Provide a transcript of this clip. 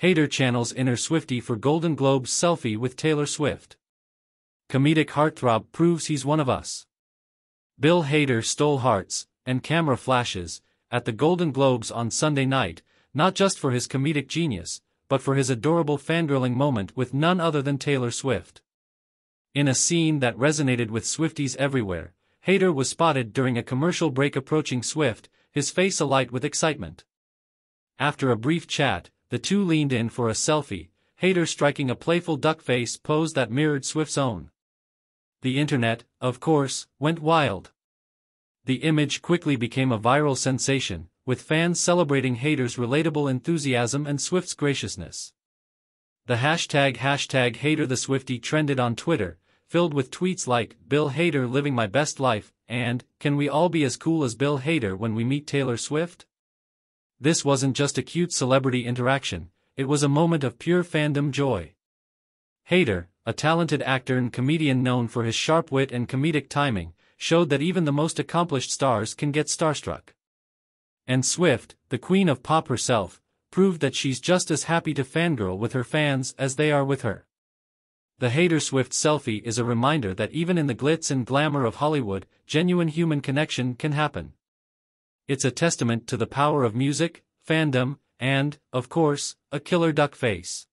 Hater channels inner Swifty for Golden Globes selfie with Taylor Swift. Comedic heartthrob proves he's one of us. Bill Hader stole hearts and camera flashes at the Golden Globes on Sunday night, not just for his comedic genius, but for his adorable fangirling moment with none other than Taylor Swift. In a scene that resonated with Swifties everywhere, Hader was spotted during a commercial break approaching Swift, his face alight with excitement. After a brief chat, the two leaned in for a selfie, Hater striking a playful duck face pose that mirrored Swift's own. The internet, of course, went wild. The image quickly became a viral sensation, with fans celebrating Hater's relatable enthusiasm and Swift's graciousness. The hashtag hashtag HaterTheSwifty trended on Twitter, filled with tweets like, Bill Hater living my best life, and, can we all be as cool as Bill Hater when we meet Taylor Swift? This wasn't just a cute celebrity interaction, it was a moment of pure fandom joy. Hayter, a talented actor and comedian known for his sharp wit and comedic timing, showed that even the most accomplished stars can get starstruck. And Swift, the queen of pop herself, proved that she's just as happy to fangirl with her fans as they are with her. The Hader Swift selfie is a reminder that even in the glitz and glamour of Hollywood, genuine human connection can happen it's a testament to the power of music, fandom, and, of course, a killer duck face.